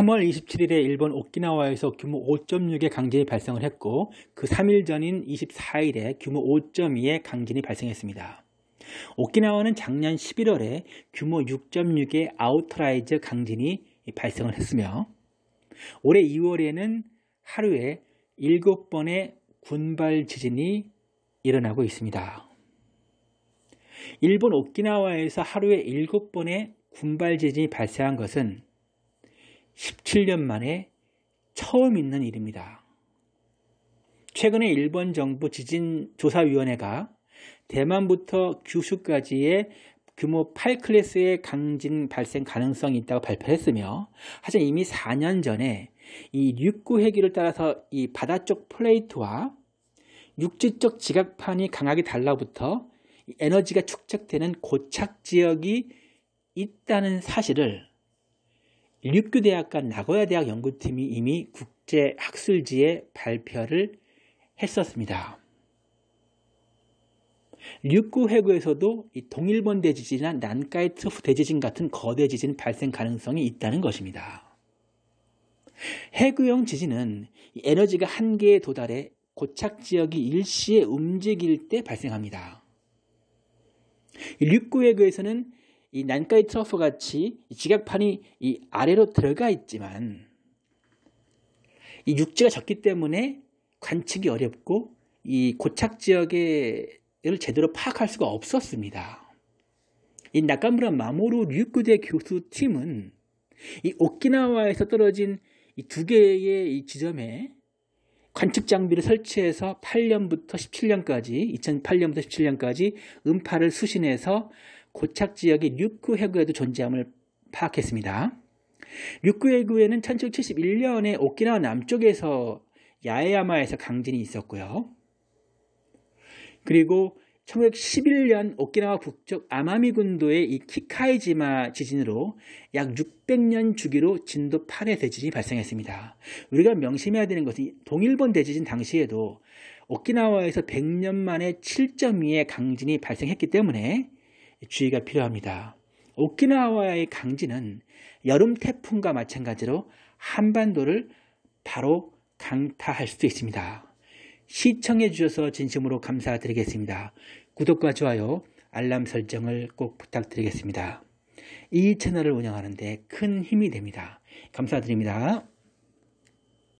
3월 27일에 일본 오키나와에서 규모 5.6의 강진이 발생을 했고 그 3일 전인 24일에 규모 5.2의 강진이 발생했습니다. 오키나와는 작년 11월에 규모 6.6의 아우터라이즈 강진이 발생을 했으며 올해 2월에는 하루에 7번의 군발 지진이 일어나고 있습니다. 일본 오키나와에서 하루에 7번의 군발 지진이 발생한 것은 7년 만에 처음 있는 일입니다. 최근에 일본 정부 지진조사위원회가 대만부터 규슈까지의 규모 8클래스의 강진 발생 가능성이 있다고 발표했으며 하지만 이미 4년 전에 이 육구 해기를 따라서 이 바다 쪽 플레이트와 육지쪽 지각판이 강하게 달라붙어 에너지가 축적되는 고착 지역이 있다는 사실을 류큐 대학과 나고야 대학 연구팀이 이미 국제 학술지에 발표를 했었습니다. 류쿠 해구에서도 이 동일본 대지진이나 난카이 트로프 대지진 같은 거대 지진 발생 가능성이 있다는 것입니다. 해구형 지진은 에너지가 한계에 도달해 고착 지역이 일시에 움직일 때 발생합니다. 류쿠 해구에서는 이 난가의 트러프 같이 지각판이 이 아래로 들어가 있지만 이 육지가 적기 때문에 관측이 어렵고 이 고착 지역을 제대로 파악할 수가 없었습니다. 이 나카무라 마모루 류쿠대 교수팀은 이 오키나와에서 떨어진 이 두 개의 이 지점에 관측 장비를 설치해서 8년부터 17년까지 2008년부터 17년까지 음파를 수신해서 고착 지역의 류크 해구에도 존재함을 파악했습니다. 류크 해구에는 1771년에 오키나와 남쪽에서 야에야마에서 강진이 있었고요. 그리고 1911년 오키나와 북쪽 아마미 군도의 이 키카이지마 지진으로 약 600년 주기로 진도 8의 대지진이 발생했습니다. 우리가 명심해야 되는 것은 동일본 대지진 당시에도 오키나와에서 100년 만에 7.2의 강진이 발생했기 때문에 주의가 필요합니다. 오키나와의 강진은 여름 태풍과 마찬가지로 한반도를 바로 강타할 수도 있습니다. 시청해 주셔서 진심으로 감사드리겠습니다. 구독과 좋아요, 알람 설정을 꼭 부탁드리겠습니다. 이 채널을 운영하는데 큰 힘이 됩니다. 감사드립니다.